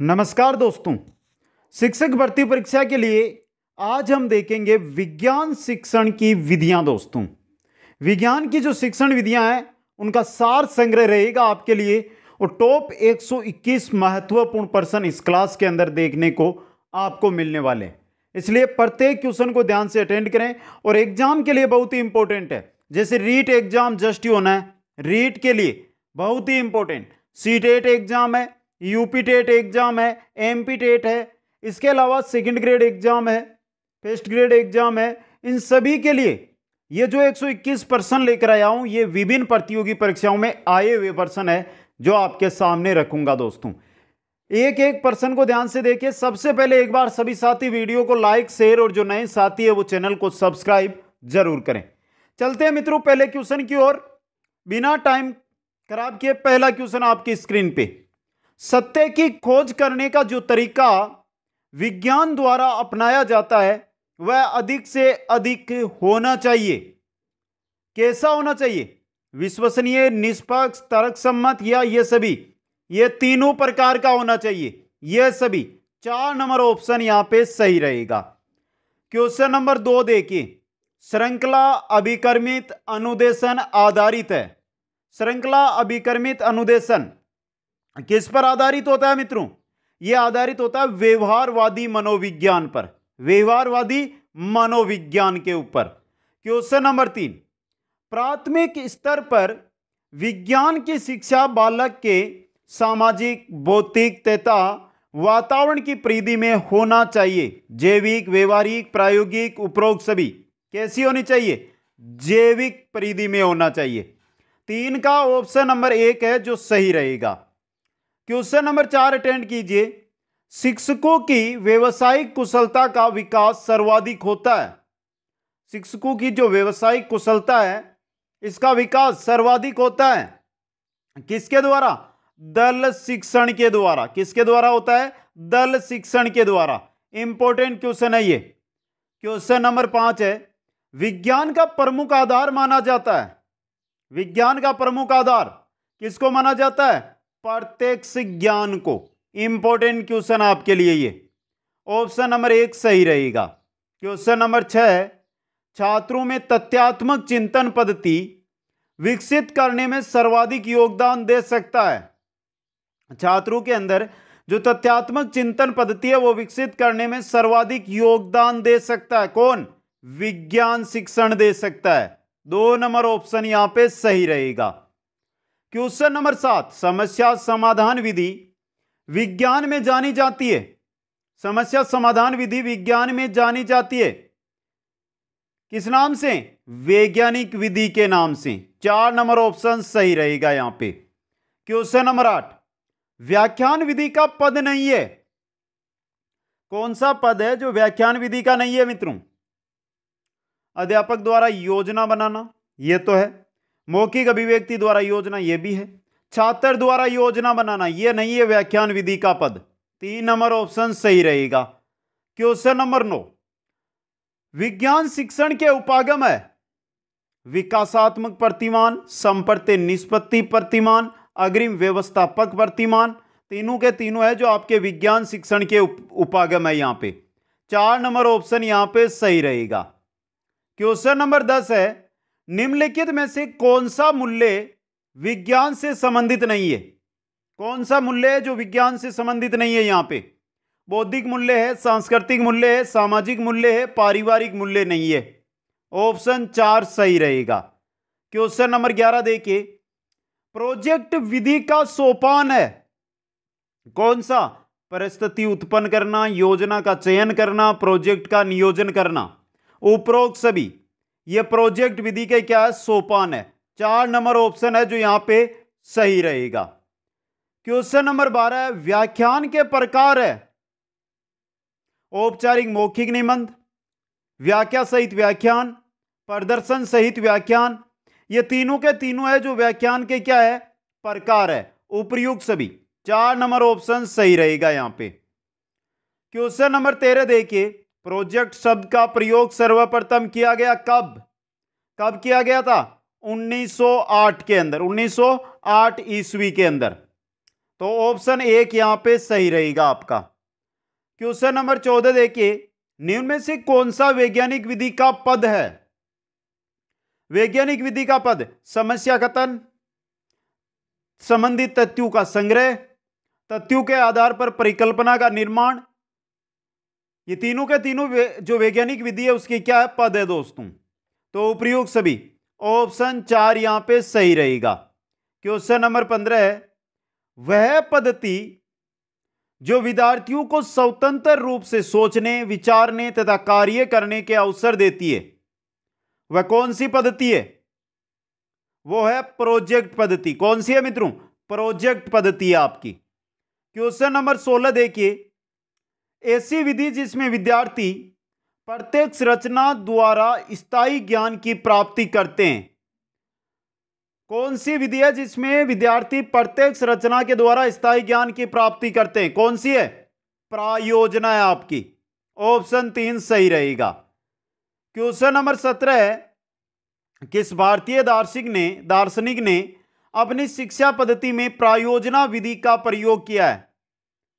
नमस्कार दोस्तों शिक्षक भर्ती परीक्षा के लिए आज हम देखेंगे विज्ञान शिक्षण की विधियां दोस्तों विज्ञान की जो शिक्षण विधियां हैं उनका सार संग्रह रहेगा आपके लिए और टॉप 121 महत्वपूर्ण पर्सन इस क्लास के अंदर देखने को आपको मिलने वाले इसलिए प्रत्येक क्वेश्चन को ध्यान से अटेंड करें और एग्जाम के लिए बहुत ही इंपॉर्टेंट है जैसे रीट एग्जाम जस्ट ही होना है रीट के लिए बहुत ही इंपॉर्टेंट सीटेट एग्जाम है यूपी टेट एग्ज़ाम है एमपी टेट है इसके अलावा सेकंड ग्रेड एग्ज़ाम है फर्स्ट ग्रेड एग्ज़ाम है इन सभी के लिए ये जो 121 पर्सन लेकर आया हूँ ये विभिन्न प्रतियोगी परीक्षाओं में आए हुए पर्सन है जो आपके सामने रखूँगा दोस्तों एक एक पर्सन को ध्यान से देखिए सबसे पहले एक बार सभी साथी वीडियो को लाइक शेयर और जो नए साथी है वो चैनल को सब्सक्राइब जरूर करें चलते हैं मित्रों पहले क्वेश्चन की ओर बिना टाइम खराब किए पहला क्वेश्चन आपकी स्क्रीन पे सत्य की खोज करने का जो तरीका विज्ञान द्वारा अपनाया जाता है वह अधिक से अधिक होना चाहिए कैसा होना चाहिए विश्वसनीय निष्पक्ष तर्क सम्मत या ये सभी ये तीनों प्रकार का होना चाहिए ये सभी चार नंबर ऑप्शन यहाँ पे सही रहेगा क्वेश्चन नंबर दो देखिए श्रृंखला अभिकर्मित अनुदेशन आधारित है श्रृंखला अभिकर्मित अनुदेशन किस पर आधारित होता है मित्रों ये आधारित होता है व्यवहारवादी मनोविज्ञान पर व्यवहारवादी मनोविज्ञान के ऊपर क्वेश्चन नंबर तीन प्राथमिक स्तर पर विज्ञान की शिक्षा बालक के सामाजिक भौतिक तथा वातावरण की परिधि में होना चाहिए जैविक व्यवहारिक प्रायोगिक उपरोक्त सभी कैसी होनी चाहिए जैविक परिधि में होना चाहिए तीन का ऑप्शन नंबर एक है जो सही रहेगा क्वेश्चन नंबर चार अटेंड कीजिए शिक्षकों की व्यवसायिक कुशलता का विकास सर्वाधिक होता है शिक्षकों की जो व्यवसायिक कुशलता है इसका विकास सर्वाधिक होता है किसके द्वारा दल शिक्षण के द्वारा किसके द्वारा होता है दल शिक्षण के द्वारा इंपॉर्टेंट क्वेश्चन है ये क्वेश्चन नंबर पांच है विज्ञान का प्रमुख आधार माना जाता है विज्ञान का प्रमुख आधार किसको माना जाता है प्रत्यक्ष ज्ञान को इंपॉर्टेंट क्वेश्चन आपके लिए ये ऑप्शन नंबर एक सही रहेगा क्वेश्चन नंबर छह छात्रों में तथ्यात्मक चिंतन पद्धति विकसित करने में सर्वाधिक योगदान दे सकता है छात्रों के अंदर जो तथ्यात्मक चिंतन पद्धति है वो विकसित करने में सर्वाधिक योगदान दे सकता है कौन विज्ञान शिक्षण दे सकता है दो नंबर ऑप्शन यहां पे सही रहेगा क्वेश्चन नंबर सात समस्या समाधान विधि विज्ञान में जानी जाती है समस्या समाधान विधि विज्ञान में जानी जाती है किस नाम से वैज्ञानिक विधि के नाम से चार नंबर ऑप्शन सही रहेगा यहां पे क्वेश्चन नंबर आठ व्याख्यान विधि का पद नहीं है कौन सा पद है जो व्याख्यान विधि का नहीं है मित्रों अध्यापक द्वारा योजना बनाना यह तो है मौखिक अभिव्यक्ति द्वारा योजना यह भी है छात्र द्वारा योजना बनाना यह नहीं है व्याख्यान विधि का पद तीन नंबर ऑप्शन सही रहेगा क्वेश्चन नंबर नौ विज्ञान शिक्षण के उपागम है विकासात्मक प्रतिमान संपर्ति निष्पत्ति प्रतिमान अग्रिम व्यवस्थापक प्रतिमान तीनों के तीनों है जो आपके विज्ञान शिक्षण के उपागम है यहां पे चार नंबर ऑप्शन यहां पे सही रहेगा क्वेश्चन नंबर दस है निम्नलिखित में से कौन सा मूल्य विज्ञान से संबंधित नहीं है कौन सा मूल्य है जो विज्ञान से संबंधित नहीं है यहां पे बौद्धिक मूल्य है सांस्कृतिक मूल्य है सामाजिक मूल्य है पारिवारिक मूल्य नहीं है ऑप्शन चार सही रहेगा क्वेश्चन नंबर ग्यारह देखिए प्रोजेक्ट विधि का सोपान है कौन सा परिस्थिति उत्पन्न करना योजना का चयन करना प्रोजेक्ट का नियोजन करना उपरोक्त सभी ये प्रोजेक्ट विधि के क्या है सोपान है चार नंबर ऑप्शन है जो यहां पे सही रहेगा क्वेश्चन नंबर बारह व्याख्यान के प्रकार है औपचारिक मौखिक निबंध व्याख्या सहित व्याख्यान प्रदर्शन सहित व्याख्यान ये तीनों के तीनों है जो व्याख्यान के क्या है प्रकार है उपयुक्त सभी चार नंबर ऑप्शन सही रहेगा यहां पे क्वेश्चन नंबर तेरह देखिए प्रोजेक्ट शब्द का प्रयोग सर्वप्रथम किया गया कब कब किया गया था 1908 के अंदर 1908 ईस्वी के अंदर तो ऑप्शन एक यहां पे सही रहेगा आपका क्वेश्चन नंबर चौदह देखिए निम्न में से कौन सा वैज्ञानिक विधि का पद है वैज्ञानिक विधि का पद समस्या कथन संबंधित तथ्यों का संग्रह तथ्यों के आधार पर परिकल्पना का निर्माण ये तीनों के तीनों वे, जो वैज्ञानिक विधि है उसके क्या है पद है दोस्तों तो उपयोग सभी ऑप्शन चार यहां पे सही रहेगा क्वेश्चन नंबर पंद्रह है वह पद्धति जो विद्यार्थियों को स्वतंत्र रूप से सोचने विचारने तथा कार्य करने के अवसर देती है वह कौन सी पद्धति है वो है प्रोजेक्ट पद्धति कौन सी है मित्रों प्रोजेक्ट पद्धति है आपकी क्वेश्चन नंबर सोलह देखिए ऐसी विधि जिसमें विद्यार्थी प्रत्यक्ष रचना द्वारा स्थायी ज्ञान की प्राप्ति करते हैं कौन सी विधि है जिसमें विद्यार्थी प्रत्यक्ष रचना के द्वारा स्थायी ज्ञान की प्राप्ति करते हैं कौन सी है प्रायोजना है आपकी ऑप्शन तीन सही रहेगा क्वेश्चन नंबर सत्रह है किस भारतीय दार्शनिक ने दार्शनिक ने अपनी शिक्षा पद्धति में प्रायोजना विधि का प्रयोग किया है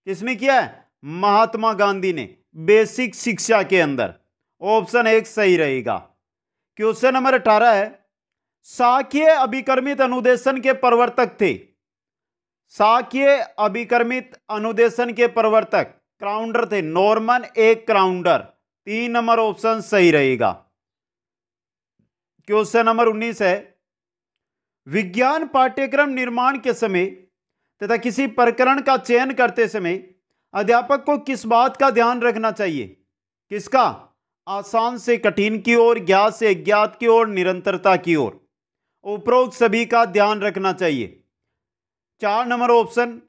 किसने किया है महात्मा गांधी ने बेसिक शिक्षा के अंदर ऑप्शन एक सही रहेगा क्वेश्चन नंबर अठारह है शाकीय अभिक्रमित अनुदेशन के प्रवर्तक थे शाकीय अभिक्रमित अनुदेशन के प्रवर्तक क्राउंडर थे नॉर्मन एक क्राउंडर तीन नंबर ऑप्शन सही रहेगा क्वेश्चन नंबर उन्नीस है विज्ञान पाठ्यक्रम निर्माण के समय तथा किसी प्रकरण का चयन करते समय अध्यापक को किस बात का ध्यान रखना चाहिए किसका आसान से कठिन की ओर ज्ञात से अज्ञात की ओर निरंतरता की ओर उपरोक्त सभी का ध्यान रखना चाहिए चार नंबर ऑप्शन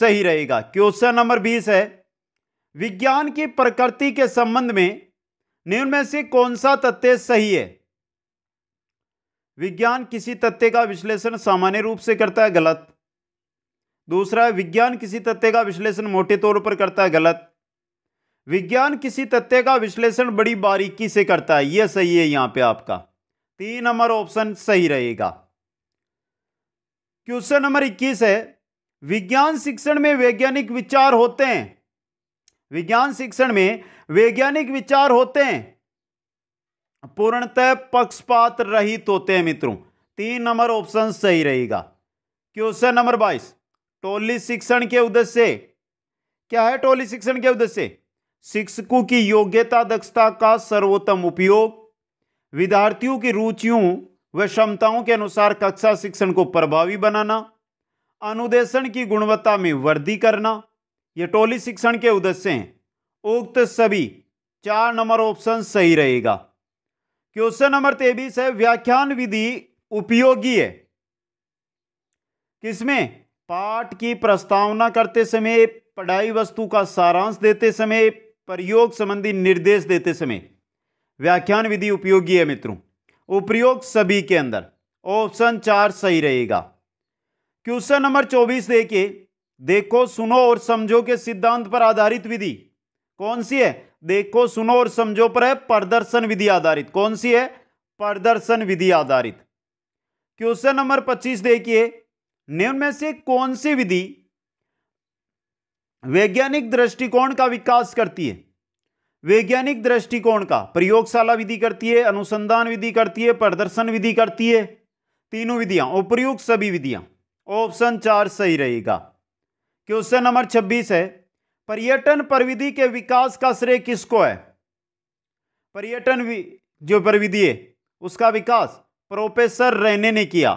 सही रहेगा क्वेश्चन नंबर बीस है विज्ञान की प्रकृति के संबंध में निम्न में से कौन सा तथ्य सही है विज्ञान किसी तथ्य का विश्लेषण सामान्य रूप से करता है गलत दूसरा विज्ञान किसी तथ्य का विश्लेषण मोटे तौर पर करता है गलत विज्ञान किसी तथ्य का विश्लेषण बड़ी बारीकी से करता है यह सही है यहां पे आपका तीन नंबर ऑप्शन सही रहेगा क्वेश्चन नंबर 21 है विज्ञान शिक्षण में वैज्ञानिक विचार होते हैं विज्ञान शिक्षण में वैज्ञानिक विचार होते हैं पूर्णतः पक्षपात रहित होते हैं मित्रों तीन नंबर ऑप्शन सही रहेगा क्वेश्चन नंबर बाईस टोली शिक्षण के उद्देश्य क्या है टोली शिक्षण के उद्देश्य शिक्षकों की योग्यता दक्षता का सर्वोत्तम उपयोग विद्यार्थियों की रुचियों व क्षमताओं के अनुसार कक्षा शिक्षण को प्रभावी बनाना अनुदेशन की गुणवत्ता में वृद्धि करना ये टोली शिक्षण के उद्देश्य हैं उक्त सभी चार नंबर ऑप्शन सही रहेगा क्वेश्चन नंबर तेबीस है व्याख्यान विधि उपयोगी है किसमें पाठ की प्रस्तावना करते समय पढ़ाई वस्तु का सारांश देते समय प्रयोग संबंधी निर्देश देते समय व्याख्यान विधि उपयोगी है मित्रों उपयोग सभी के अंदर ऑप्शन चार सही रहेगा क्वेश्चन नंबर चौबीस देखिए देखो सुनो और समझो के सिद्धांत पर आधारित विधि कौन सी है देखो सुनो और समझो पर है प्रदर्शन विधि आधारित कौन सी है प्रदर्शन विधि आधारित क्वेश्चन नंबर पच्चीस देखिए निम्न में से कौन सी विधि वैज्ञानिक दृष्टिकोण का विकास करती है वैज्ञानिक दृष्टिकोण का प्रयोगशाला विधि करती है अनुसंधान विधि करती है प्रदर्शन विधि करती है तीनों विधियां उपयुक्त सभी विधियां ऑप्शन चार सही रहेगा क्वेश्चन नंबर छब्बीस है पर्यटन प्रविधि के विकास का श्रेय किसको है पर्यटन जो प्रविधि है उसका विकास प्रोफेसर रहने ने किया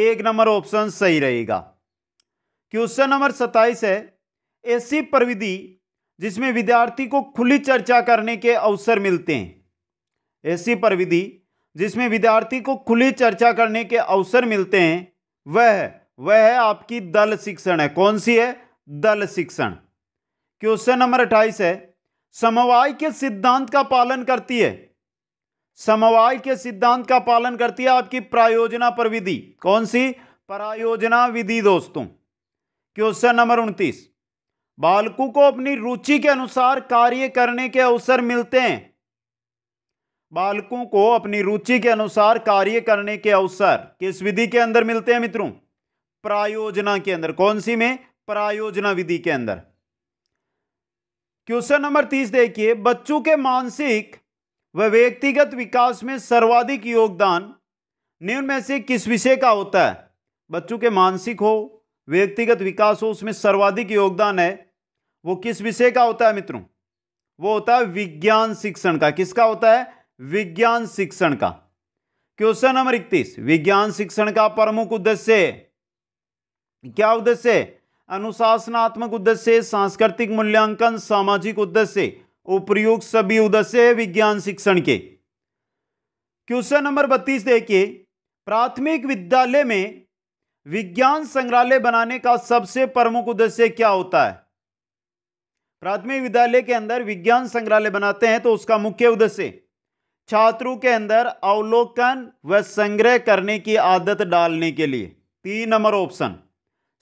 एक नंबर ऑप्शन सही रहेगा क्वेश्चन नंबर सत्ताईस है ऐसी प्रविधि जिसमें विद्यार्थी को खुली चर्चा करने के अवसर मिलते हैं ऐसी प्रविधि जिसमें विद्यार्थी को खुली चर्चा करने के अवसर मिलते हैं वह वह है आपकी दल शिक्षण है कौन सी है दल शिक्षण क्वेश्चन नंबर अट्ठाईस है समवाय के सिद्धांत का पालन करती है समवाय के सिद्धांत का पालन करती है आपकी प्रायोजना पर विधि कौन सी प्रायोजना विधि दोस्तों क्वेश्चन नंबर उनतीस बालकों को अपनी रुचि के अनुसार कार्य करने के अवसर मिलते हैं बालकों को अपनी रुचि के अनुसार कार्य करने के अवसर किस विधि के अंदर मिलते हैं मित्रों प्रायोजना के अंदर कौन सी में प्रायोजना विधि के अंदर क्वेश्चन नंबर तीस देखिए बच्चों के मानसिक व व्यक्तिगत विकास में सर्वाधिक योगदान निम्न में से किस विषय का होता है बच्चों के मानसिक हो व्यक्तिगत विकास हो उसमें सर्वाधिक योगदान है वो किस विषय का होता है मित्रों वो होता है विज्ञान शिक्षण का किसका होता है विज्ञान शिक्षण का क्वेश्चन नंबर इकतीस विज्ञान शिक्षण का प्रमुख उद्देश्य क्या उद्देश्य अनुशासनात्मक उद्देश्य सांस्कृतिक मूल्यांकन सामाजिक उद्देश्य उपयुक्त सभी उद्देश्य विज्ञान शिक्षण के क्वेश्चन नंबर बत्तीस देखिए प्राथमिक विद्यालय में विज्ञान संग्रहालय बनाने का सबसे प्रमुख उद्देश्य क्या होता है प्राथमिक विद्यालय के अंदर विज्ञान संग्रहालय बनाते हैं तो उसका मुख्य उद्देश्य छात्रों के अंदर अवलोकन व संग्रह करने की आदत डालने के लिए तीन नंबर ऑप्शन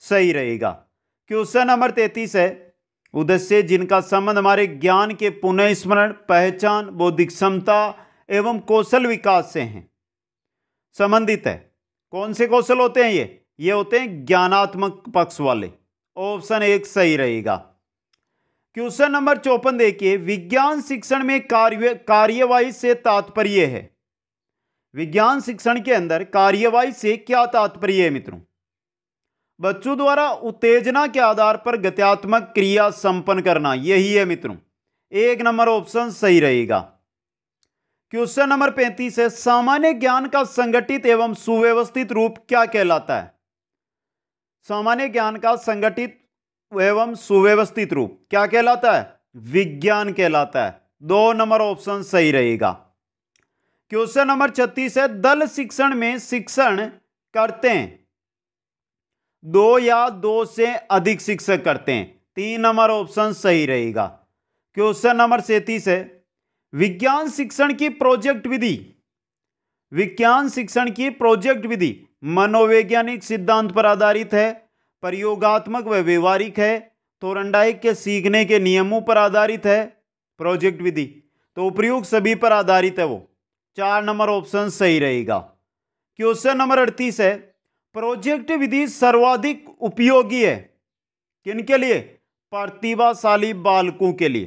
सही रहेगा क्वेश्चन नंबर तैतीस है उद्देश्य जिनका संबंध हमारे ज्ञान के पुनः स्मरण पहचान बौद्धिक क्षमता एवं कौशल विकास से हैं संबंधित है कौन से कौशल होते हैं ये ये होते हैं ज्ञानात्मक पक्ष वाले ऑप्शन एक सही रहेगा क्वेश्चन नंबर चौपन देखिए विज्ञान शिक्षण में कार्य कार्यवाही से तात्पर्य है विज्ञान शिक्षण के अंदर कार्यवाही से क्या तात्पर्य है मित्रों बच्चों द्वारा उत्तेजना के आधार पर गत्यात्मक क्रिया संपन्न करना यही है मित्रों एक नंबर ऑप्शन सही रहेगा क्वेश्चन नंबर पैंतीस है सामान्य ज्ञान का संगठित एवं सुव्यवस्थित रूप क्या कहलाता है सामान्य ज्ञान का संगठित एवं सुव्यवस्थित रूप क्या कहलाता है विज्ञान कहलाता है दो नंबर ऑप्शन सही रहेगा क्वेश्चन नंबर छत्तीस है दल शिक्षण में शिक्षण करते हैं दो या दो से अधिक शिक्षक करते हैं तीन नंबर ऑप्शन सही रहेगा क्वेश्चन नंबर सैंतीस है विज्ञान शिक्षण की प्रोजेक्ट विधि विज्ञान शिक्षण की प्रोजेक्ट विधि मनोवैज्ञानिक सिद्धांत पर आधारित है प्रयोगात्मक व व्यवहारिक है थोरंडाइक के सीखने के नियमों पर आधारित है प्रोजेक्ट विधि तो उपयोग सभी पर आधारित है वो चार नंबर ऑप्शन सही रहेगा क्वेश्चन नंबर अड़तीस है प्रोजेक्ट विधि सर्वाधिक उपयोगी है किनके लिए प्रतिभाशाली बालकों के लिए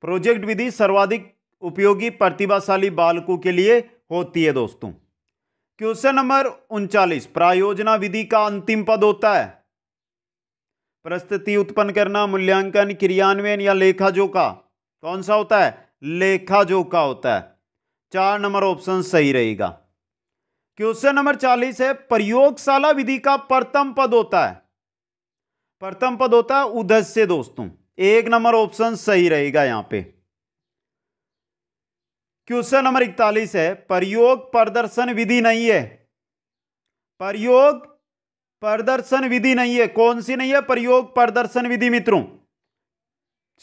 प्रोजेक्ट विधि सर्वाधिक उपयोगी प्रतिभाशाली बालकों के लिए होती है दोस्तों क्वेश्चन नंबर उनचालीस प्रायोजना विधि का अंतिम पद होता है प्रस्तुति उत्पन्न करना मूल्यांकन क्रियान्वयन या लेखा जोखा कौन सा होता है लेखा जोखा होता है चार नंबर ऑप्शन सही रहेगा क्वेश्चन नंबर चालीस है प्रयोगशाला विधि का प्रथम पद होता है प्रथम पद होता है उदस्य दोस्तों एक नंबर ऑप्शन सही रहेगा यहां पे क्वेश्चन नंबर इकतालीस है प्रयोग प्रदर्शन विधि नहीं है प्रयोग प्रदर्शन विधि नहीं है कौन सी नहीं है प्रयोग प्रदर्शन विधि मित्रों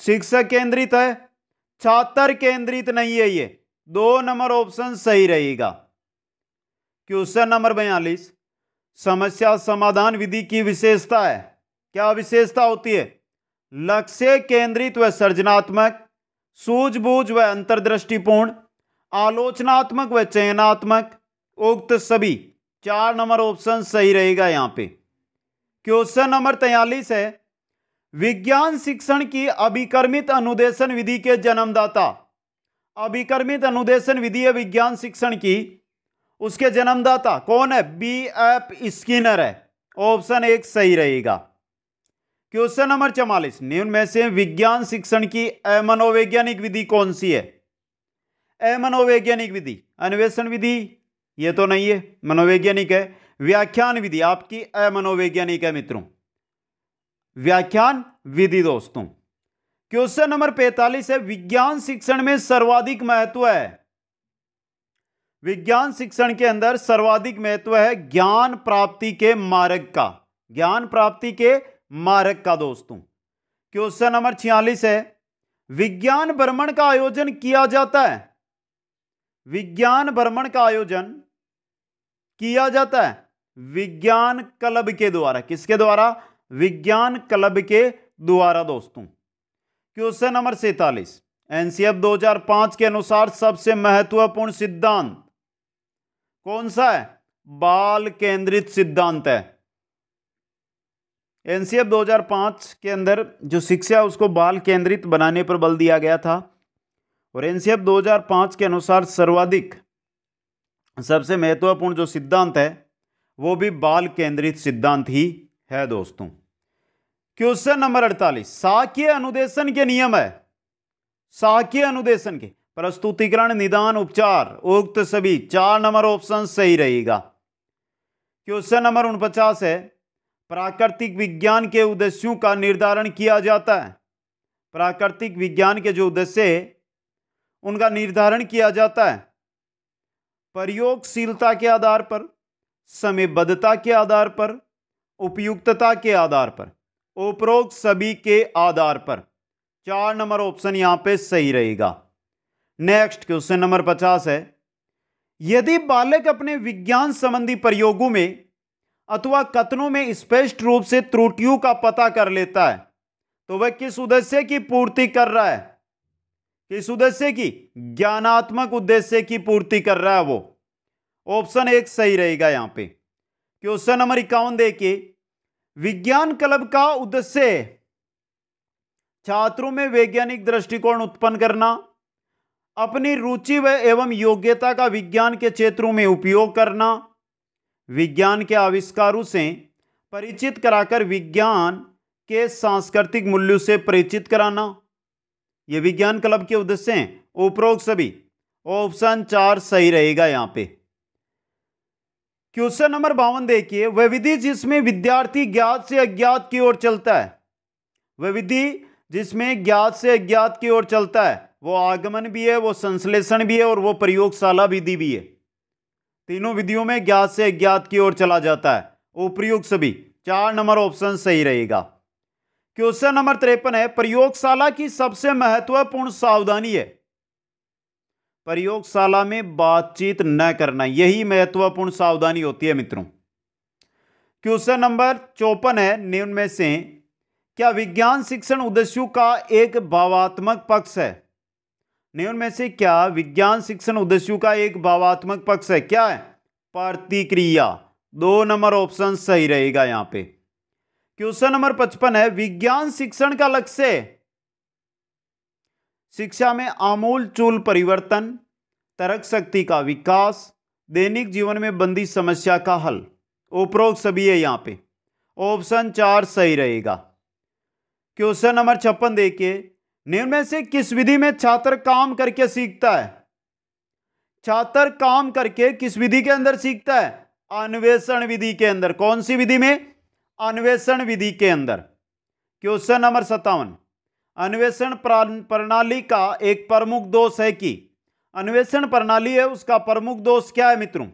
शिक्षक केंद्रित है छात्र केंद्रित नहीं है ये दो नंबर ऑप्शन सही रहेगा क्वेश्चन नंबर बयालीस समस्या समाधान विधि की विशेषता है क्या विशेषता होती है लक्ष्य केंद्रित व सर्जनात्मक सूझबूझ व अंतर्दृष्टिपूर्ण आलोचनात्मक व चयनात्मक उक्त सभी चार नंबर ऑप्शन सही रहेगा यहाँ पे क्वेश्चन नंबर तैयलीस है विज्ञान शिक्षण की अभिकर्मित अनुदेशन विधि के जन्मदाता अभिक्रमित अनुदेशन विधि है विज्ञान शिक्षण की उसके जन्मदाता कौन है बी एफ स्किनर है ऑप्शन एक सही रहेगा क्वेश्चन नंबर चवालीस निम्न में से विज्ञान शिक्षण की अमनोवैज्ञानिक विधि कौन सी है अमनोवैज्ञानिक विधि अन्वेषण विधि ये तो नहीं है मनोवैज्ञानिक है व्याख्यान विधि आपकी अमनोवैज्ञानिक है मित्रों व्याख्यान विधि दोस्तों क्वेश्चन नंबर 45 है विज्ञान शिक्षण में सर्वाधिक महत्व है विज्ञान शिक्षण के अंदर सर्वाधिक महत्व है ज्ञान प्राप्ति के मार्ग का ज्ञान प्राप्ति के मार्ग का दोस्तों क्वेश्चन नंबर छियालीस है विज्ञान भ्रमण का आयोजन किया जाता है विज्ञान भ्रमण का आयोजन किया जाता है विज्ञान क्लब के द्वारा किसके द्वारा विज्ञान क्लब के द्वारा दोस्तों क्वेश्चन नंबर सैतालीस एनसीएफ 2005 के अनुसार सबसे महत्वपूर्ण सिद्धांत कौन सा है बाल केंद्रित सिद्धांत है एनसीएफ 2005 के अंदर जो शिक्षा है उसको बाल केंद्रित बनाने पर बल दिया गया था और एनसीएफ 2005 के अनुसार सर्वाधिक सबसे महत्वपूर्ण जो सिद्धांत है वो भी बाल केंद्रित सिद्धांत ही है दोस्तों क्वेश्चन नंबर अड़तालीस साकीय अनुदेशन के नियम है साकीय अनुदेशन के प्रस्तुतिकरण निदान उपचार उक्त सभी चार नंबर ऑप्शन सही रहेगा क्वेश्चन नंबर उनपचास है प्राकृतिक विज्ञान के उद्देश्यों का निर्धारण किया जाता है प्राकृतिक विज्ञान के जो उद्देश्य है उनका निर्धारण किया जाता है प्रयोगशीलता के आधार पर समयबद्धता के आधार पर उपयुक्तता के आधार पर उपरोक्त सभी के आधार पर चार नंबर ऑप्शन यहाँ पे सही रहेगा नेक्स्ट क्वेश्चन नंबर पचास है यदि बालक अपने विज्ञान संबंधी प्रयोगों में अथवा कथनों में स्पष्ट रूप से त्रुटियों का पता कर लेता है तो वह किस उद्देश्य की पूर्ति कर रहा है किस उद्देश्य की ज्ञानात्मक उद्देश्य की पूर्ति कर रहा है वो ऑप्शन एक सही रहेगा यहां पे क्वेश्चन नंबर इक्यावन देखिए विज्ञान क्लब का उद्देश्य छात्रों में वैज्ञानिक दृष्टिकोण उत्पन्न करना अपनी रुचि व एवं योग्यता का विज्ञान के क्षेत्रों में उपयोग करना विज्ञान के आविष्कारों से परिचित कराकर विज्ञान के सांस्कृतिक मूल्यों से परिचित कराना ये विज्ञान क्लब के उद्देश्य हैं उपरोक्त सभी ऑप्शन चार सही रहेगा यहाँ पे क्वेश्चन नंबर बावन देखिए वह विधि जिसमें विद्यार्थी ज्ञात से अज्ञात की ओर चलता है वह विधि जिसमें ज्ञात से अज्ञात की ओर चलता है वो आगमन भी है वो संश्लेषण भी है और वो प्रयोगशाला विधि भी है तीनों विधियों में ज्ञात से अज्ञात की ओर चला जाता है उपयुक्त सभी चार नंबर ऑप्शन सही रहेगा क्वेश्चन नंबर तिरपन है प्रयोगशाला की सबसे महत्वपूर्ण सावधानी है प्रयोगशाला में बातचीत न करना यही महत्वपूर्ण सावधानी होती है मित्रों क्वेश्चन नंबर चौपन है निम्न में से क्या विज्ञान शिक्षण उद्देश्यों का एक भावात्मक पक्ष है निम्न में से क्या विज्ञान शिक्षण उद्देश्यों का एक भावात्मक पक्ष है क्या है प्रतिक्रिया दो नंबर ऑप्शन सही रहेगा यहाँ पे क्वेश्चन नंबर पचपन है विज्ञान शिक्षण का लक्ष्य शिक्षा में आमूल चूल परिवर्तन तरक शक्ति का विकास दैनिक जीवन में बंदी समस्या का हल उपरोक्त सभी है यहाँ पे ऑप्शन चार सही रहेगा क्वेश्चन नंबर छप्पन देखिए निम्न से किस विधि में छात्र काम करके सीखता है छात्र काम करके किस विधि के अंदर सीखता है अन्वेषण विधि के अंदर कौन सी विधि में अन्वेषण विधि के अंदर क्वेश्चन नंबर सत्तावन अन्वेषण प्रणाली का एक प्रमुख दोष है कि अन्वेषण प्रणाली है उसका प्रमुख दोष क्या है मित्रों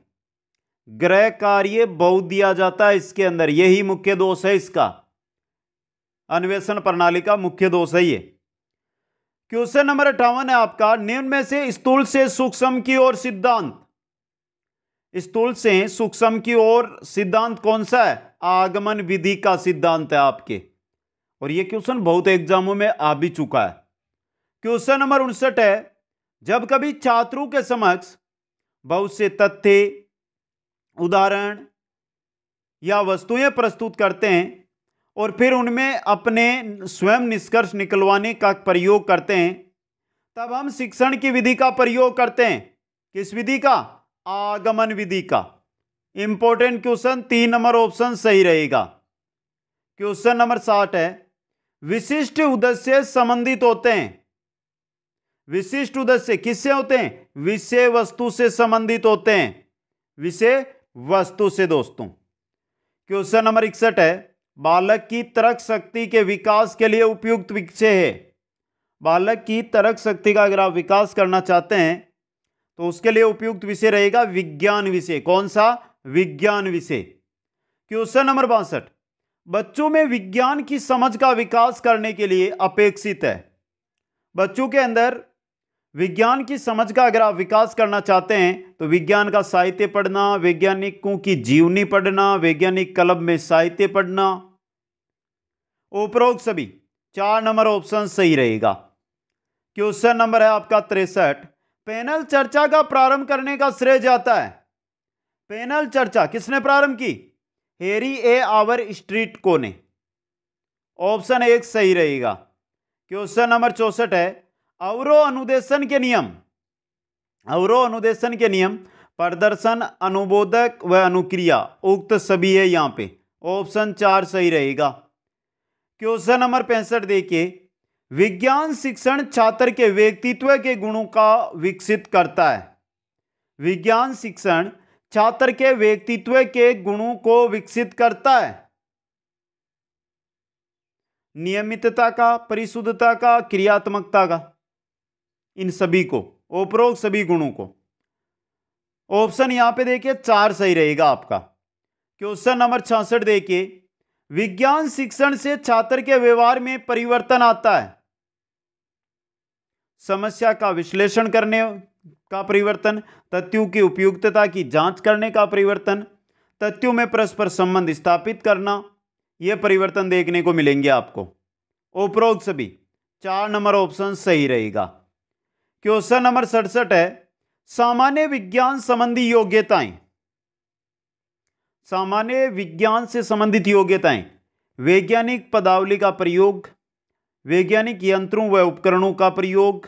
ग्रह कार्य बहुत दिया जाता है इसके अंदर यही मुख्य दोष है इसका अन्वेषण प्रणाली का मुख्य दोष है ये क्वेश्चन नंबर अट्ठावन है आपका निम्न में से स्थूल से सूक्ष्म की ओर सिद्धांत स्थूल से सूक्ष्म की ओर सिद्धांत कौन सा है आगमन विधि का सिद्धांत है आपके और यह क्वेश्चन बहुत एग्जामों में आ भी चुका है क्वेश्चन नंबर उनसठ है जब कभी छात्रों के समक्ष बहुत से तथ्य उदाहरण या वस्तुएं प्रस्तुत करते हैं और फिर उनमें अपने स्वयं निष्कर्ष निकलवाने का प्रयोग करते हैं तब हम शिक्षण की विधि का प्रयोग करते हैं किस विधि का आगमन विधि का इंपॉर्टेंट क्वेश्चन तीन नंबर ऑप्शन सही रहेगा क्वेश्चन नंबर साठ है विशिष्ट उद्देश्य संबंधित होते हैं विशिष्ट उद्देश्य किससे होते हैं विषय वस्तु से संबंधित होते हैं विषय वस्तु से दोस्तों क्वेश्चन नंबर इकसठ है बालक की तर्क शक्ति के विकास के लिए उपयुक्त विषय है बालक की तर्क शक्ति का अगर आप विकास करना चाहते हैं तो उसके लिए उपयुक्त विषय रहेगा विज्ञान विषय कौन सा विज्ञान विषय क्वेश्चन नंबर बासठ बच्चों में विज्ञान की समझ का विकास करने के लिए अपेक्षित है बच्चों के अंदर विज्ञान की समझ का अगर आप विकास करना चाहते हैं तो विज्ञान का साहित्य पढ़ना वैज्ञानिकों की जीवनी पढ़ना वैज्ञानिक क्लब में साहित्य पढ़ना उपरोक्त सभी चार नंबर ऑप्शन सही रहेगा क्वेश्चन नंबर है आपका तिरसठ पैनल चर्चा का प्रारंभ करने का श्रेय जाता है पैनल चर्चा किसने प्रारंभ की हेरी ए आवर स्ट्रीट को ने ऑप्शन एक सही रहेगा क्वेश्चन नंबर चौसठ है अवरो अनुदेशन के नियम अवरो अनुदेशन के नियम प्रदर्शन अनुबोधक व अनुक्रिया उक्त सभी है यहां पे ऑप्शन चार सही रहेगा क्वेश्चन नंबर पैंसठ देखिए विज्ञान शिक्षण छात्र के व्यक्तित्व के गुणों का विकसित करता है विज्ञान शिक्षण छात्र के व्यक्तित्व के गुणों को विकसित करता है नियमितता का परिशुद्धता का क्रियात्मकता का इन सभी को उपरोक्त सभी गुणों को ऑप्शन यहां पे देखिए चार सही रहेगा आपका क्वेश्चन नंबर छियासठ देखिए विज्ञान शिक्षण से छात्र के व्यवहार में परिवर्तन आता है समस्या का विश्लेषण करने का परिवर्तन तथ्यों की उपयुक्तता की जांच करने का परिवर्तन तथ्यों में परस्पर संबंध स्थापित करना ये परिवर्तन देखने को मिलेंगे आपको उपरोक्त सभी चार नंबर ऑप्शन सही रहेगा क्वेश्चन नंबर सड़सठ है सामान्य विज्ञान संबंधी योग्यताएं सामान्य विज्ञान से संबंधित योग्यताएं वैज्ञानिक पदावली का प्रयोग वैज्ञानिक यंत्रों व उपकरणों का प्रयोग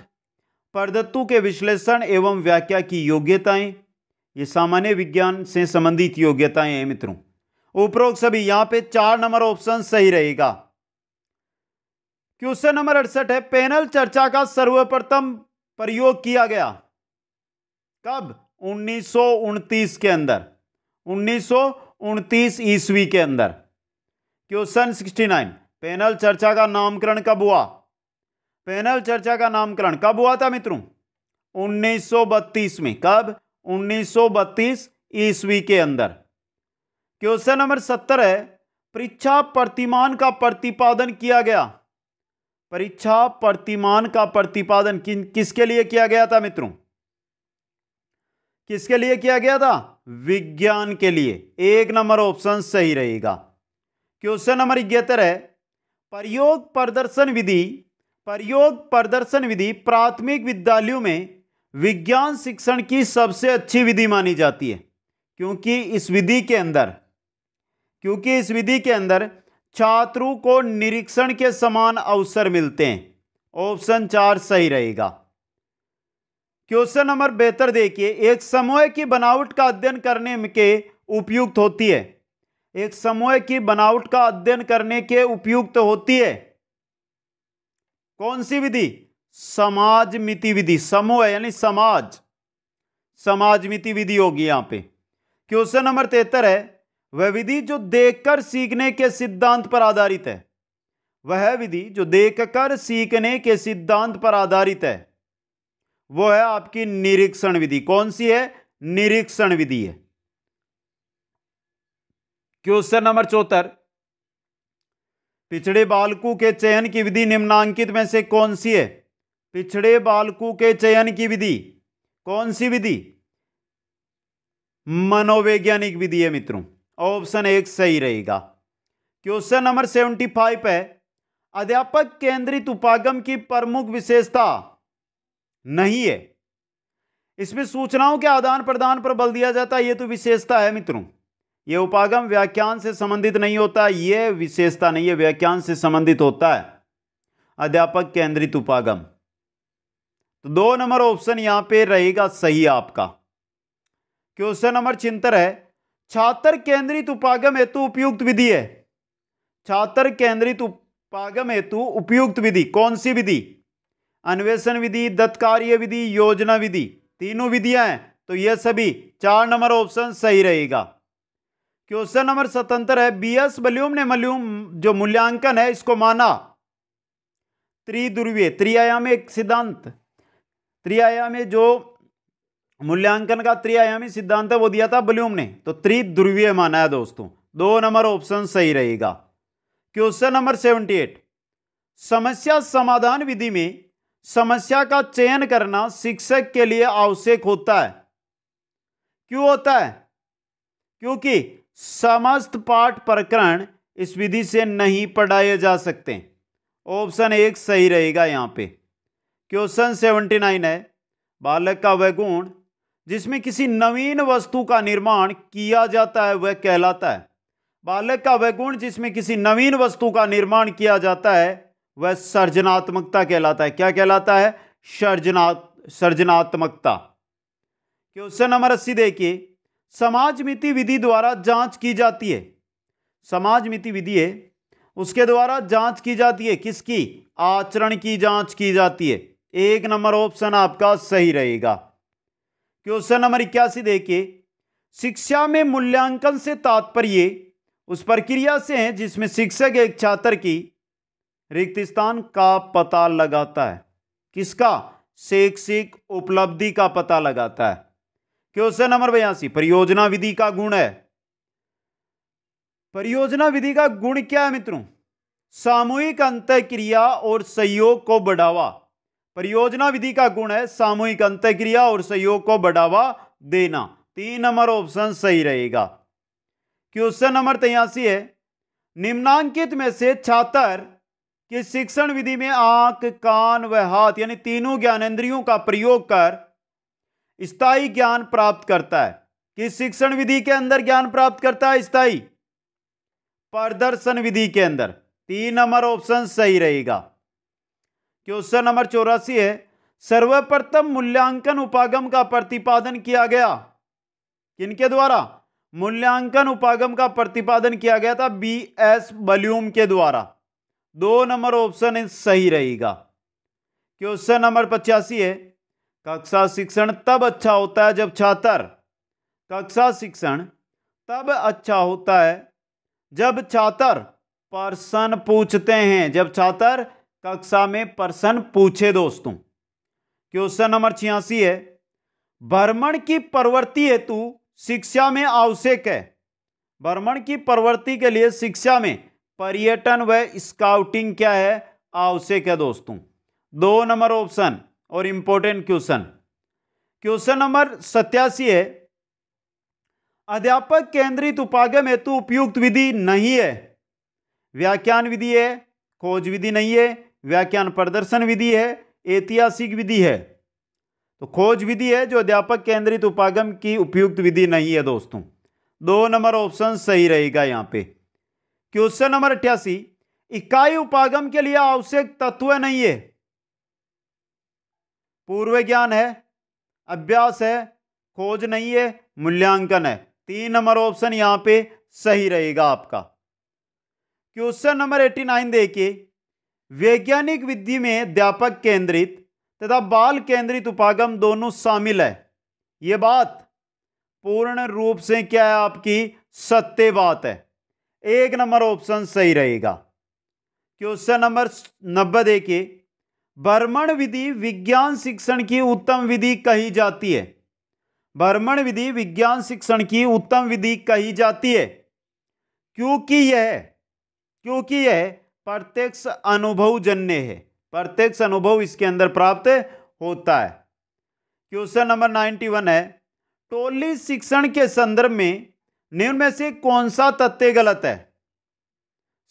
प्रदत्तों के विश्लेषण एवं व्याख्या की योग्यताएं ये सामान्य विज्ञान से संबंधित योग्यताएं हैं मित्रों उपरोक्त सभी यहां पे चार नंबर ऑप्शन सही रहेगा क्वेश्चन नंबर अड़सठ है पैनल चर्चा का सर्वप्रथम प्रयोग किया गया कब उन्नीस के अंदर उन्नीस उनतीस ईस्वी के अंदर क्वेश्चन सिक्सटी नाइन पैनल चर्चा का नामकरण कब हुआ पैनल चर्चा का नामकरण कब हुआ था मित्रों 1932 में कब 1932 ईस्वी के अंदर क्वेश्चन नंबर सत्तर है परीक्षा प्रतिमान का प्रतिपादन किया गया परीक्षा प्रतिमान का प्रतिपादन किन किसके लिए किया गया था मित्रों किसके लिए किया गया था विज्ञान के लिए एक नंबर ऑप्शन सही रहेगा क्वेश्चन नंबर इकहत्तर है प्रयोग प्रदर्शन विधि प्रयोग प्रदर्शन विधि प्राथमिक विद्यालयों में विज्ञान शिक्षण की सबसे अच्छी विधि मानी जाती है क्योंकि इस विधि के अंदर क्योंकि इस विधि के अंदर छात्रों को निरीक्षण के समान अवसर मिलते हैं ऑप्शन चार सही रहेगा क्वेश्चन नंबर बेहतर देखिए एक समूह की बनावट का अध्ययन करने के उपयुक्त होती है एक समूह की बनावट का अध्ययन करने के उपयुक्त होती है कौन सी विधि समाज मिति विधि समूह यानी समाज समाज मिति विधि होगी यहां पे क्वेश्चन नंबर तेहत्तर है वह विधि जो देखकर सीखने के सिद्धांत पर आधारित है वह विधि जो देखकर सीखने के सिद्धांत पर आधारित है वो है आपकी निरीक्षण विधि कौन सी है निरीक्षण विधि है क्वेश्चन नंबर चौहत्तर पिछड़े बालकों के चयन की विधि निम्नांकित में से कौन सी है पिछड़े बालकों के चयन की विधि कौन सी विधि मनोवैज्ञानिक विधि है मित्रों ऑप्शन एक सही रहेगा क्वेश्चन नंबर सेवेंटी फाइव है अध्यापक केंद्रित उपागम की प्रमुख विशेषता नहीं है इसमें सूचनाओं के आदान प्रदान पर बल दिया जाता है ये तो विशेषता है मित्रों ये उपागम व्याख्यान से संबंधित नहीं होता ये विशेषता नहीं है व्याख्यान से संबंधित होता है अध्यापक केंद्रित उपागम तो दो नंबर ऑप्शन यहां पे रहेगा सही आपका क्वेश्चन नंबर चिंतर है छात्र केंद्रित उपागम हेतु उपयुक्त विधि है छात्र केंद्रित उपागम हेतु उपयुक्त विधि कौन सी विधि अन्वेषण विधि दत्त कार्य विधि योजना विधि तीनों विधियां हैं तो ये सभी चार नंबर ऑप्शन सही रहेगा क्वेश्चन नंबर सतहत्तर है बी एस ने मल्यूम जो मूल्यांकन है इसको माना त्रिध्रुवीय त्रिआयामी सिद्धांत त्रिआयामी जो मूल्यांकन का त्रिआयामी सिद्धांत है वो दिया था बल्यूम ने तो त्रिध्रुवीय माना है दोस्तों दो नंबर ऑप्शन सही रहेगा क्वेश्चन नंबर सेवेंटी एट समस्या समाधान विधि में समस्या का चयन करना शिक्षक के लिए आवश्यक होता है क्यों होता है क्योंकि समस्त पाठ प्रकरण इस विधि से नहीं पढ़ाए जा सकते ऑप्शन एक सही रहेगा यहां पे क्वेश्चन सेवेंटी नाइन है बालक का वह गुण जिसमें किसी नवीन वस्तु का निर्माण किया जाता है वह कहलाता है बालक का वह गुण जिसमें किसी नवीन वस्तु का निर्माण किया जाता है वह सर्जनात्मकता कहलाता है क्या कहलाता है सर्जना सर्जनात्मकता क्वेश्चन नंबर अस्सी देखिए समाज मिति विधि द्वारा जांच की जाती है समाज मिति विधि है उसके द्वारा जांच की जाती है किसकी आचरण की जांच की जाती है एक नंबर ऑप्शन आपका सही रहेगा क्वेश्चन नंबर इक्यासी देखिए शिक्षा में मूल्यांकन से तात्पर्य उस प्रक्रिया से है जिसमें शिक्षक एक छात्र की रिक्तिस्तान का पता लगाता है किसका शैक्षिक उपलब्धि का पता लगाता है क्वेश्चन नंबर बयासी परियोजना विधि का गुण है परियोजना विधि का गुण क्या है मित्रों सामूहिक अंत क्रिया और सहयोग को बढ़ावा परियोजना विधि का गुण है सामूहिक अंत क्रिया और सहयोग को बढ़ावा देना तीन नंबर ऑप्शन सही रहेगा क्वेश्चन नंबर तेयासी है निम्नांकित में से छात्र कि शिक्षण विधि में आंख कान व हाथ यानी तीनों ज्ञानेन्द्रियों का प्रयोग कर स्थाई ज्ञान प्राप्त करता है किस शिक्षण विधि के अंदर ज्ञान प्राप्त करता है स्थायी प्रदर्शन विधि के अंदर तीन नंबर ऑप्शन सही रहेगा क्वेश्चन नंबर चौरासी है सर्वप्रथम मूल्यांकन उपागम का प्रतिपादन किया गया किनके द्वारा मूल्यांकन उपागम का प्रतिपादन किया गया था बी एस बल्यूम के द्वारा दो नंबर ऑप्शन सही रहेगा क्वेश्चन नंबर पचासी है कक्षा शिक्षण तब अच्छा होता है जब छात्र कक्षा शिक्षण तब अच्छा होता है जब छात्र प्रश्न पूछते हैं जब छात्र कक्षा में प्रश्न पूछे दोस्तों क्वेश्चन नंबर छियासी है भ्रमण की प्रवृत्ति हेतु शिक्षा में आवश्यक है भ्रमण की प्रवृत्ति के लिए शिक्षा में पर्यटन व स्काउटिंग क्या है आवश्यक है दोस्तों दो नंबर ऑप्शन और इंपॉर्टेंट क्वेश्चन क्वेश्चन नंबर सत्यासी है अध्यापक केंद्रित उपागम हेतु उपयुक्त विधि नहीं है व्याख्यान विधि है खोज विधि नहीं है व्याख्यान प्रदर्शन विधि है ऐतिहासिक विधि है तो खोज विधि है जो अध्यापक केंद्रित उपागम की उपयुक्त विधि नहीं है दोस्तों दो नंबर ऑप्शन सही रहेगा यहां पर क्वेश्चन नंबर अठासी इकाई उपागम के लिए आवश्यक तत्व नहीं है पूर्व ज्ञान है अभ्यास है खोज नहीं है मूल्यांकन है तीन नंबर ऑप्शन यहां पे सही रहेगा आपका क्वेश्चन नंबर एट्टी नाइन देखिए वैज्ञानिक विधि में अध्यापक केंद्रित तथा बाल केंद्रित उपागम दोनों शामिल है यह बात पूर्ण रूप से क्या है आपकी सत्य बात है एक नंबर ऑप्शन सही रहेगा क्वेश्चन नंबर नब्बे देखिए भ्रमण विधि विज्ञान शिक्षण की उत्तम विधि कही जाती है भ्रमण विधि विज्ञान शिक्षण की उत्तम विधि कही जाती है क्योंकि यह क्योंकि यह प्रत्यक्ष अनुभव जन्य है प्रत्यक्ष अनुभव इसके अंदर प्राप्त होता है क्वेश्चन नंबर नाइन्टी वन है टोली शिक्षण के संदर्भ में निम्न में से कौन सा तथ्य गलत है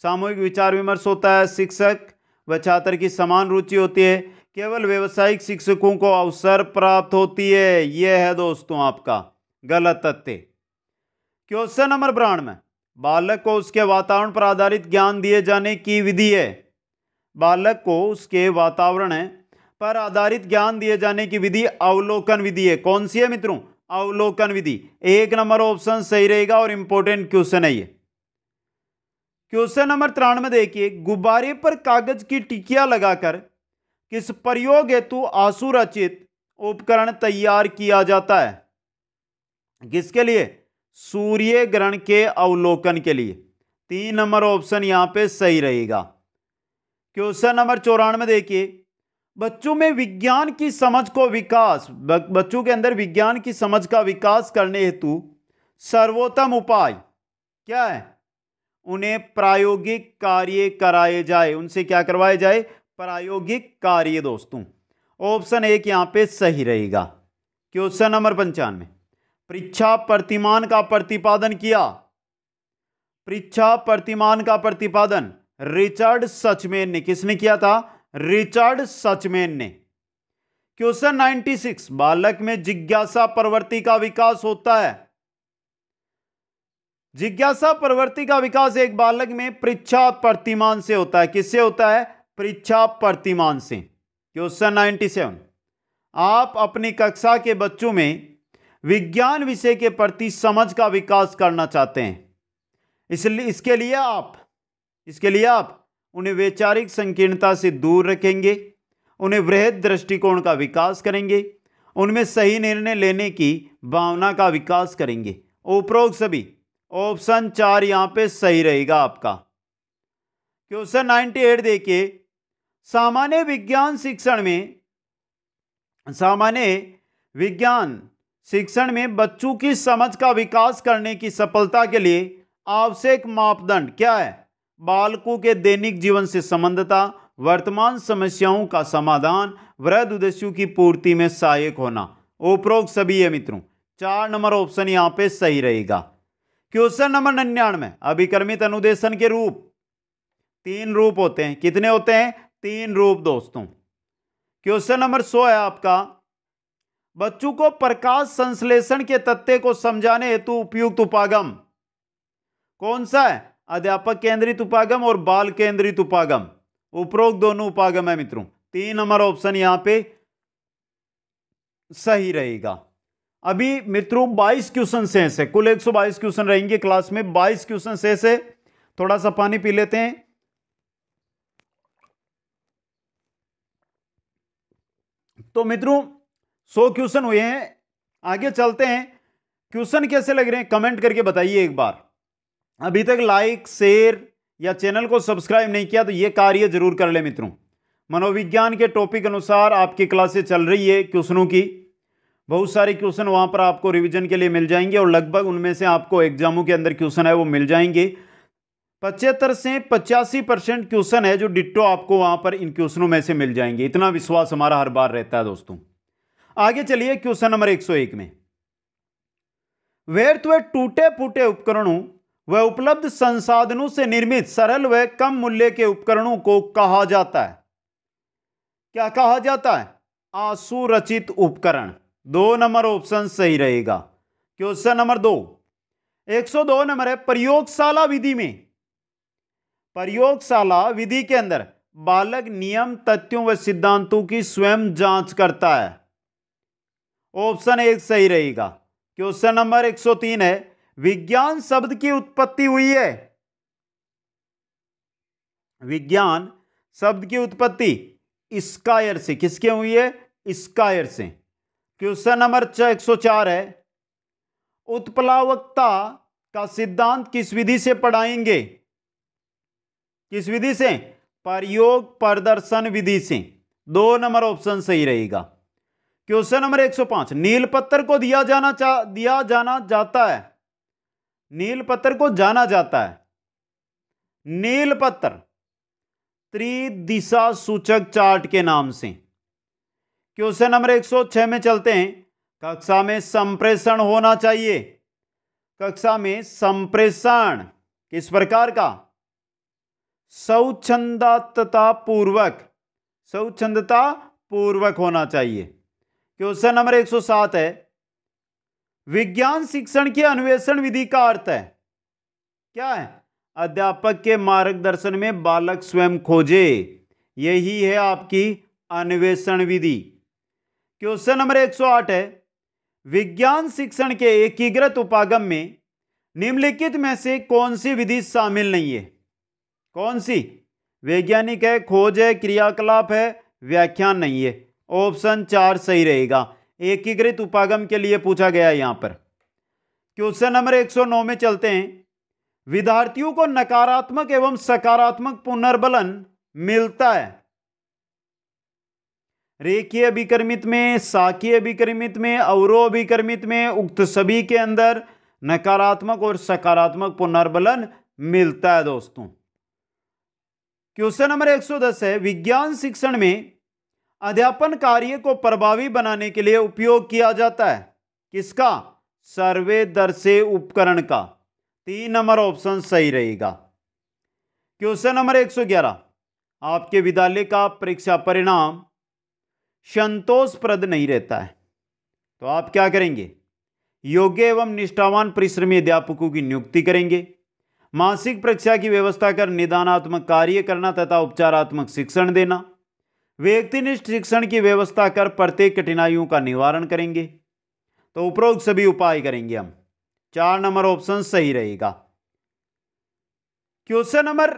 सामूहिक विचार विमर्श होता है शिक्षक व छात्र की समान रुचि होती है केवल व्यवसायिक शिक्षकों को अवसर प्राप्त होती है यह है दोस्तों आपका गलत तथ्य क्वेश्चन नंबर में बालक को उसके वातावरण पर आधारित ज्ञान दिए जाने की विधि है बालक को उसके वातावरण पर आधारित ज्ञान दिए जाने की विधि अवलोकन विधि है कौन सी है मित्रों अवलोकन विधि एक नंबर ऑप्शन सही रहेगा और इंपॉर्टेंट क्वेश्चन है ये क्वेश्चन नंबर तिरानवे देखिए गुब्बारे पर कागज की टिकिया लगाकर किस प्रयोग हेतु आंसू रचित उपकरण तैयार किया जाता है किसके लिए सूर्य ग्रहण के अवलोकन के लिए तीन नंबर ऑप्शन यहां पे सही रहेगा क्वेश्चन नंबर चौरानवे देखिए बच्चों में विज्ञान की समझ को विकास बच्चों के अंदर विज्ञान की समझ का विकास करने हेतु सर्वोत्तम उपाय क्या है उन्हें प्रायोगिक कार्य कराए जाए उनसे क्या करवाए जाए प्रायोगिक कार्य दोस्तों ऑप्शन एक यहाँ पे सही रहेगा क्वेश्चन नंबर पंचानवे परीक्षा प्रतिमान का प्रतिपादन किया परीक्षा प्रतिमान का प्रतिपादन रिचर्ड सचमेन ने किसने किया था रिचर्ड सचमेन ने क्वेश्चन 96 बालक में जिज्ञासा प्रवृत्ति का विकास होता है जिज्ञासा प्रवृत्ति का विकास एक बालक में परीक्षा प्रतिमान से होता है किससे होता है परीक्षा प्रतिमान से क्वेश्चन 97 आप अपनी कक्षा के बच्चों में विज्ञान विषय के प्रति समझ का विकास करना चाहते हैं इसलिए इसके लिए आप इसके लिए आप उन्हें वैचारिक संकीर्णता से दूर रखेंगे उन्हें वृहद दृष्टिकोण का विकास करेंगे उनमें सही निर्णय लेने की भावना का विकास करेंगे उपरोक्त सभी ऑप्शन चार यहाँ पे सही रहेगा आपका क्वेश्चन नाइन्टी एट देखिए सामान्य विज्ञान शिक्षण में सामान्य विज्ञान शिक्षण में बच्चों की समझ का विकास करने की सफलता के लिए आवश्यक मापदंड क्या है बालकों के दैनिक जीवन से संबंधता वर्तमान समस्याओं का समाधान वृद्ध उद्देश्यों की पूर्ति में सहायक होना उपरोक्त सभी है मित्रों चार नंबर ऑप्शन यहाँ पे सही रहेगा क्वेश्चन नंबर निन्यानवे अभिक्रमित अनुदेशन के रूप तीन रूप होते हैं कितने होते हैं तीन रूप दोस्तों क्वेश्चन नंबर सौ है आपका बच्चों को प्रकाश संश्लेषण के तथ्य को समझाने हेतु उपयुक्त उपागम कौन सा है अध्यापक केंद्रित उपागम और बाल केंद्रित उपागम उपरोक्त दोनों उपागम है मित्रों तीन नंबर ऑप्शन यहाँ पे सही रहेगा अभी मित्रों 22 क्वेश्चन शेष है कुल 122 क्वेश्चन रहेंगे क्लास में 22 क्वेश्चन शेष है थोड़ा सा पानी पी लेते हैं तो मित्रों 100 क्वेश्चन हुए हैं आगे चलते हैं क्वेश्चन कैसे लग रहे हैं कमेंट करके बताइए एक बार अभी तक लाइक शेयर या चैनल को सब्सक्राइब नहीं किया तो ये कार्य जरूर कर ले मित्रों मनोविज्ञान के टॉपिक अनुसार आपकी क्लासेस चल रही है क्वेश्चनों की बहुत सारे क्वेश्चन वहाँ पर आपको रिवीजन के लिए मिल जाएंगे और लगभग उनमें से आपको एग्जामों के अंदर क्वेश्चन है वो मिल जाएंगे पचहत्तर से पचासी परसेंट क्वेश्चन है जो डिट्टो आपको वहाँ पर इन क्वेश्चनों में से मिल जाएंगे इतना विश्वास हमारा हर बार रहता है दोस्तों आगे चलिए क्वेश्चन नंबर एक में व्यर्थ व टूटे फूटे उपकरणों व उपलब्ध संसाधनों से निर्मित सरल व कम मूल्य के उपकरणों को कहा जाता है क्या कहा जाता है आसुरचित उपकरण दो नंबर ऑप्शन सही रहेगा क्वेश्चन नंबर दो 102 नंबर है प्रयोगशाला विधि में प्रयोगशाला विधि के अंदर बालक नियम तथ्यों व सिद्धांतों की स्वयं जांच करता है ऑप्शन एक सही रहेगा क्वेश्चन नंबर 103 है विज्ञान शब्द की उत्पत्ति हुई है विज्ञान शब्द की उत्पत्ति स्कायर से किसके हुई है स्कायर से क्वेश्चन नंबर एक सौ चार है उत्प्लावकता का सिद्धांत किस विधि से पढ़ाएंगे किस विधि से प्रयोग प्रदर्शन विधि से दो नंबर ऑप्शन सही रहेगा क्वेश्चन नंबर 105 नील पत्थर को दिया जाना चा, दिया जाना जाता है नील पत्थर को जाना जाता है नील पत्थर त्रिदिशा सूचक चार्ट के नाम से क्वेश्चन नंबर 106 में चलते हैं कक्षा में संप्रेषण होना चाहिए कक्षा में संप्रेषण किस प्रकार का सौछंदता पूर्वक सौछंदता पूर्वक होना चाहिए क्वेश्चन नंबर 107 है विज्ञान शिक्षण के अन्वेषण विधि का अर्थ है क्या है अध्यापक के मार्गदर्शन में बालक स्वयं खोजे यही है आपकी अन्वेषण विधि क्वेश्चन नंबर 108 है विज्ञान शिक्षण के एकीकृत उपागम में निम्नलिखित में से कौन सी विधि शामिल नहीं है कौन सी वैज्ञानिक है खोज है क्रियाकलाप है व्याख्यान नहीं है ऑप्शन चार सही रहेगा एकीकृत उपागम के लिए पूछा गया यहां पर क्वेश्चन नंबर 109 में चलते हैं विद्यार्थियों को नकारात्मक एवं सकारात्मक पुनर्बलन मिलता है रेखीय अभिक्रमित में साकीय अभिक्रमित में अवरो अभिक्रमित में उक्त सभी के अंदर नकारात्मक और सकारात्मक पुनर्बलन मिलता है दोस्तों क्वेश्चन नंबर 110 है विज्ञान शिक्षण में अध्यापन कार्य को प्रभावी बनाने के लिए उपयोग किया जाता है किसका सर्वे दर से उपकरण का तीन नंबर ऑप्शन सही रहेगा क्वेश्चन नंबर 111 आपके विद्यालय का परीक्षा परिणाम संतोषप्रद नहीं रहता है तो आप क्या करेंगे योग्य एवं निष्ठावान परिश्रमी अध्यापकों की नियुक्ति करेंगे मासिक परीक्षा की व्यवस्था कर निदानात्मक कार्य करना तथा उपचारात्मक शिक्षण देना व्यक्तिनिष्ठ शिक्षण की व्यवस्था कर प्रत्येक कठिनाइयों का निवारण करेंगे तो उपरोक्त सभी उपाय करेंगे हम चार नंबर ऑप्शन सही रहेगा क्वेश्चन नंबर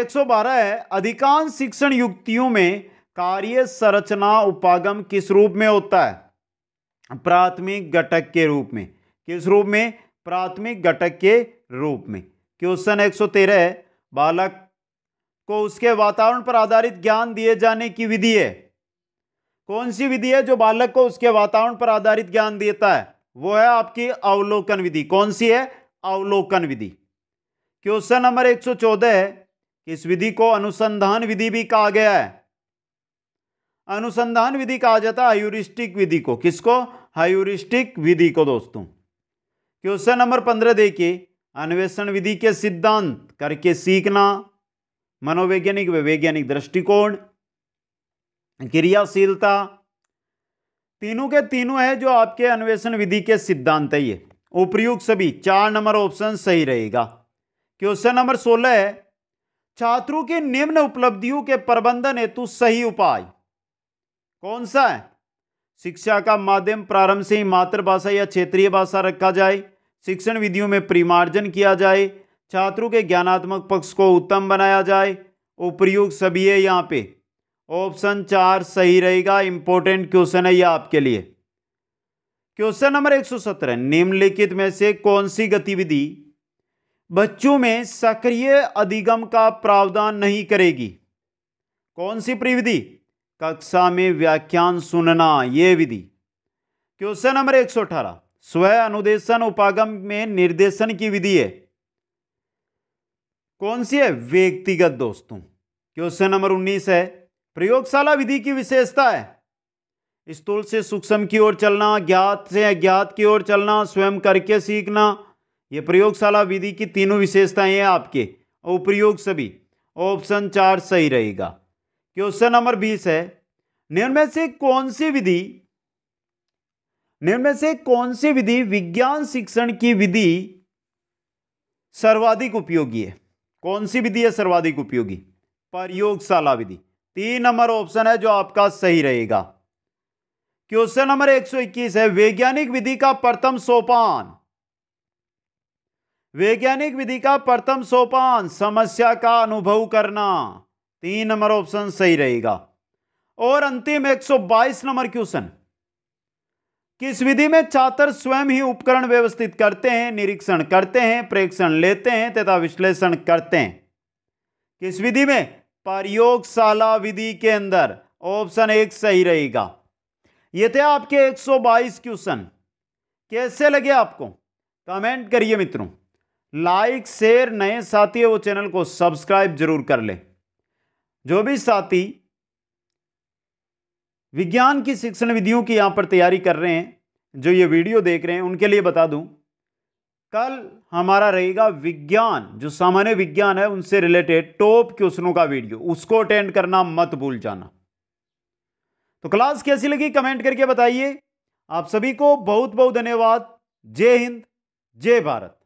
112 है अधिकांश शिक्षण युक्तियों में कार्य संरचना उपागम किस रूप में होता है प्राथमिक घटक के रूप में किस रूप में प्राथमिक घटक के रूप में क्वेश्चन 113 है बालक को उसके वातावरण पर आधारित ज्ञान दिए जाने की विधि है कौन सी विधि है जो बालक को उसके वातावरण पर आधारित ज्ञान देता है वो है आपकी अवलोकन विधि कौन सी है अवलोकन विधि क्वेश्चन नंबर 114 है कि इस विधि को अनुसंधान विधि भी कहा गया है अनुसंधान विधि कहा जाता है हायूरिस्टिक विधि को किसको हायुरिस्टिक विधि को दोस्तों क्वेश्चन नंबर पंद्रह देखिए अन्वेषण विधि के सिद्धांत करके सीखना मनोवैज्ञानिक व वैज्ञानिक दृष्टिकोण क्रियाशीलता तीनों के तीनों है जो आपके अन्वेषण विधि के सिद्धांत है ये उपयुक्त सभी चार नंबर ऑप्शन सही रहेगा क्वेश्चन नंबर सोलह है छात्रों की निम्न उपलब्धियों के प्रबंधन हेतु सही उपाय कौन सा है शिक्षा का माध्यम प्रारंभ से ही मातृभाषा या क्षेत्रीय भाषा रखा जाए शिक्षण विधियों में परिमार्जन किया जाए छात्रों के ज्ञानात्मक पक्ष को उत्तम बनाया जाए उपयुक्त सभी है यहाँ पे ऑप्शन चार सही रहेगा इंपॉर्टेंट क्वेश्चन है यह आपके लिए क्वेश्चन नंबर एक सौ सत्रह निम्नलिखित में से कौन सी गतिविधि बच्चों में सक्रिय अधिगम का प्रावधान नहीं करेगी कौन सी प्रविधि कक्षा में व्याख्यान सुनना ये विधि क्वेश्चन नंबर एक सौ अठारह स्वय अनुदेशन उपागम में निर्देशन की विधि है कौन सी है व्यक्तिगत दोस्तों क्वेश्चन नंबर उन्नीस है प्रयोगशाला विधि की विशेषता है स्थूल से सूक्ष्म की ओर चलना ज्ञात से अज्ञात की ओर चलना स्वयं करके सीखना ये प्रयोगशाला विधि की तीनों विशेषताएं हैं आपके और उपयोग सभी ऑप्शन चार सही रहेगा क्वेश्चन नंबर बीस है निर्मय से कौन सी विधि निर्मय से कौन सी विधि विज्ञान शिक्षण की विधि सर्वाधिक उपयोगी है कौन सी विधि है सर्वाधिक उपयोगी प्रयोगशाला विधि तीन नंबर ऑप्शन है जो आपका सही रहेगा क्वेश्चन नंबर 121 है वैज्ञानिक विधि का प्रथम सोपान वैज्ञानिक विधि का प्रथम सोपान समस्या का अनुभव करना तीन नंबर ऑप्शन सही रहेगा और अंतिम 122 नंबर क्वेश्चन किस विधि में छात्र स्वयं ही उपकरण व्यवस्थित करते हैं निरीक्षण करते हैं प्रेक्षण लेते हैं तथा विश्लेषण करते हैं किस विधि में प्रयोगशाला विधि के अंदर ऑप्शन एक सही रहेगा ये थे आपके 122 क्वेश्चन कैसे लगे आपको कमेंट करिए मित्रों लाइक शेयर नए साथी है वो चैनल को सब्सक्राइब जरूर कर ले जो भी साथी विज्ञान की शिक्षण विधियों की यहाँ पर तैयारी कर रहे हैं जो ये वीडियो देख रहे हैं उनके लिए बता दूं कल हमारा रहेगा विज्ञान जो सामान्य विज्ञान है उनसे रिलेटेड टॉप क्वेश्चनों का वीडियो उसको अटेंड करना मत भूल जाना तो क्लास कैसी लगी कमेंट करके बताइए आप सभी को बहुत बहुत धन्यवाद जय हिंद जय भारत